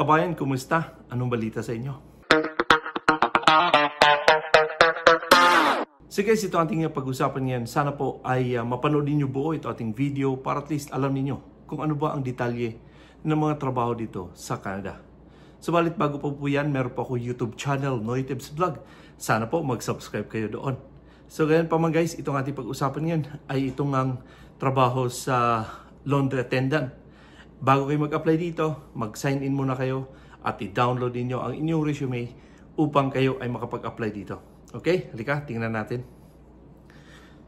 Kabayan, kumusta? Anong balita sa inyo? Sige, guys, ito ating uh, pag-usapan ngayon. Sana po ay uh, mapanood niyo buo ito ating video para at least alam niyo kung ano ba ang detalye ng mga trabaho dito sa Canada. Subalit so, bago pa po yan, meron pa ako YouTube channel, Noy Vlog. Sana po mag-subscribe kayo doon. So ganyan pa man guys, itong ating pag-usapan ngayon ay itong ang trabaho sa laundry attendant Bago kayo mag-apply dito, mag-sign in muna kayo at i-download ninyo ang inyong resume upang kayo ay makapag-apply dito. Okay? Halika, tingnan natin.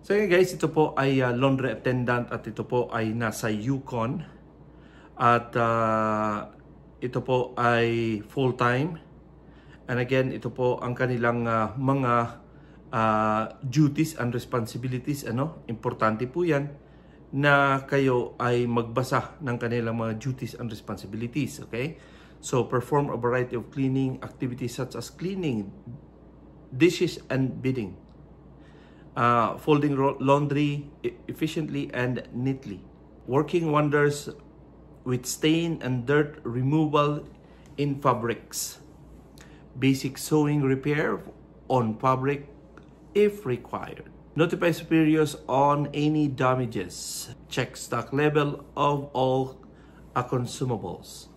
So yun guys, ito po ay uh, laundry attendant at ito po ay nasa Yukon. At uh, ito po ay full-time. And again, ito po ang kanilang uh, mga uh, duties and responsibilities. Ano? Importante po yan na kayo ay magbasa ng kanilang mga duties and responsibilities. Okay? So, perform a variety of cleaning activities such as cleaning, dishes and bidding, uh, folding laundry e-, efficiently and neatly, working wonders with stain and dirt removal in fabrics, basic sewing repair on fabric if required. Notify superiors on any damages. Check stock level of all consumables.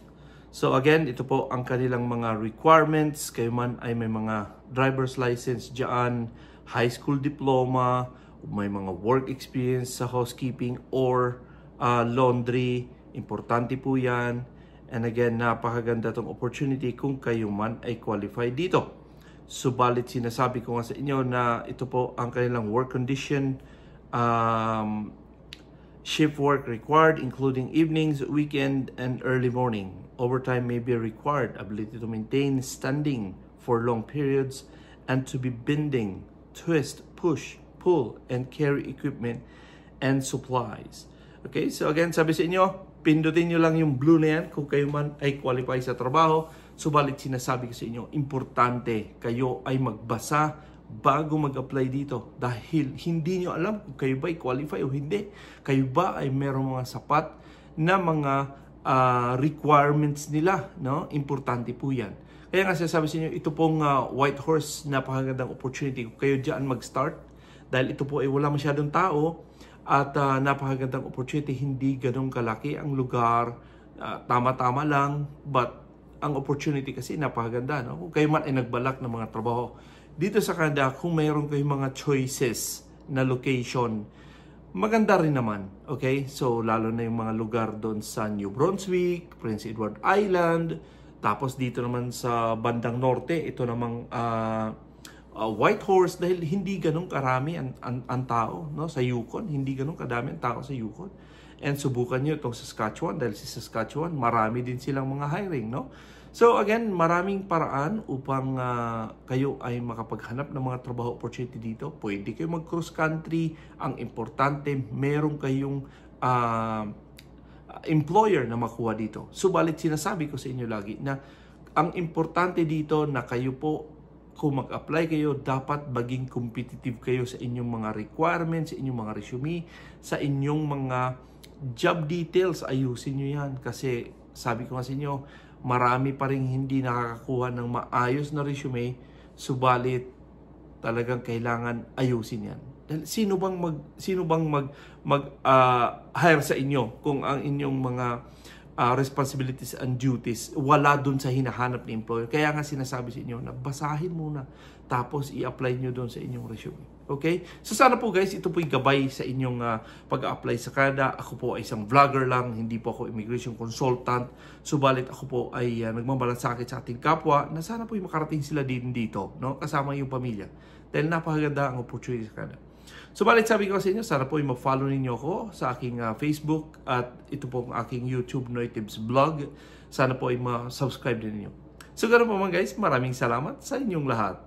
So again, ito po ang kanilang mga requirements. Kayo man ay may mga driver's license dyan, high school diploma, may mga work experience sa housekeeping or uh, laundry. Importante po yan. And again, napakaganda tong opportunity kung kayo man ay qualified dito. Subalit sinasabi ko nga sa inyo na ito po ang kanilang work condition, um, shift work required including evenings, weekend, and early morning. Overtime may be required, ability to maintain standing for long periods, and to be bending, twist, push, pull, and carry equipment and supplies. Okay, so again, sabi sa inyo, pindutin nyo lang yung blue na yan kung kayo man ay qualify sa trabaho. Subalit sinasabi ko sa inyo, importante kayo ay magbasa bago mag-apply dito dahil hindi nyo alam kung kayo ba qualify o hindi. Kayo ba ay merong mga sapat na mga uh, requirements nila. No? Importante po yan. Kaya nga sinasabi sa inyo, ito pong uh, White Horse, napakagandang opportunity kung kayo dyan mag-start dahil ito po ay wala masyadong tao at uh, napakagandang opportunity, hindi ganong kalaki ang lugar, uh, tama-tama lang, but ang opportunity kasi napakaganda. No? Kung kayo man ay nagbalak ng mga trabaho, dito sa Canada, kung mayroon kayong mga choices na location, maganda rin naman. Okay? So, lalo na yung mga lugar doon sa New Brunswick, Prince Edward Island, tapos dito naman sa bandang norte, ito namang uh, uh, white horse dahil hindi ganun karami ang, ang, ang tao no sa Yukon, hindi ganun kadami ang tao sa Yukon. And subukan niyo itong Saskatchewan dahil si Saskatchewan marami din silang mga hiring no. So again, maraming paraan upang uh, kayo ay makapaghanap ng mga trabaho opportunity dito. Pwede kayo mag-cross country. Ang importante, merong kayong uh, employer na makuha dito. Subalit sinasabi ko sa inyo lagi na ang importante dito na kayo po kung mag-apply kayo, dapat maging competitive kayo sa inyong mga requirements, sa inyong mga resume, sa inyong mga job details. Ayusin nyo yan kasi sabi ko nga sa inyo, marami pa rin hindi nakakakuha ng maayos na resume, subalit talagang kailangan ayusin yan. Sino bang mag sino bang mag mag uh, hire sa inyo kung ang inyong mga uh, responsibilities and duties wala dun sa hinahanap ni employer. Kaya nga sinasabi sa inyo na basahin muna tapos i-apply nyo dun sa inyong resume. Okay? So sana po guys, ito po'y gabay sa inyong uh, pag-apply sa Canada. Ako po ay isang vlogger lang, hindi po ako immigration consultant. Subalit ako po ay uh, nagmamalasakit sa ating kapwa na sana po'y makarating sila din dito, no? kasama yung pamilya. Dahil napakaganda ang opportunity sa Canada. Subalit so, sabi ko sa inyo, sana po ma-follow ninyo ko sa aking uh, Facebook at ito po ang aking YouTube Noitibs blog. Sana po ay ma-subscribe din ninyo. So ganoon po man guys, maraming salamat sa inyong lahat.